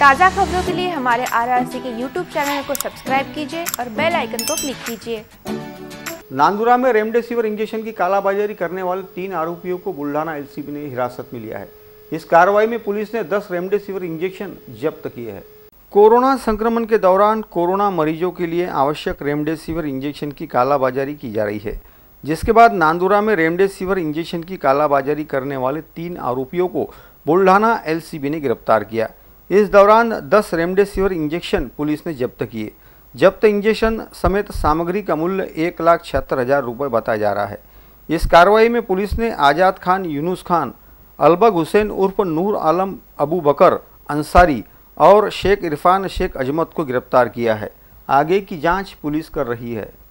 ताज़ा खबरों के लिए हमारे आरआरसी के यूट्यूब चैनल को सब्सक्राइब कीजिए और बेल आइकन को क्लिक कीजिए नांदुरा में रेमडेसिविर इंजेक्शन की कालाबाजारी करने वाले तीन आरोपियों को बुल्ढाना एलसीबी ने हिरासत में लिया है इस कार्रवाई में पुलिस ने 10 रेमडेसिविर इंजेक्शन जब्त किए हैं कोरोना संक्रमण के दौरान कोरोना मरीजों के लिए आवश्यक रेमडेसिविर इंजेक्शन की कालाबाजारी की जा रही है जिसके बाद नांदुरा में रेमडेसिविर इंजेक्शन की कालाबाजारी करने वाले तीन आरोपियों को बुल्ढाना एलसीबी ने गिरफ्तार किया इस दौरान 10 रेमडेसिविर इंजेक्शन पुलिस ने जब्त किए जब्त इंजेक्शन समेत सामग्री का मूल्य एक लाख छिहत्तर हज़ार रुपये बताया जा रहा है इस कार्रवाई में पुलिस ने आज़ाद खान यूनुस खान अलबग हुसैन उर्फ नूर आलम अबू बकर अंसारी और शेख इरफान शेख अजमत को गिरफ्तार किया है आगे की जांच पुलिस कर रही है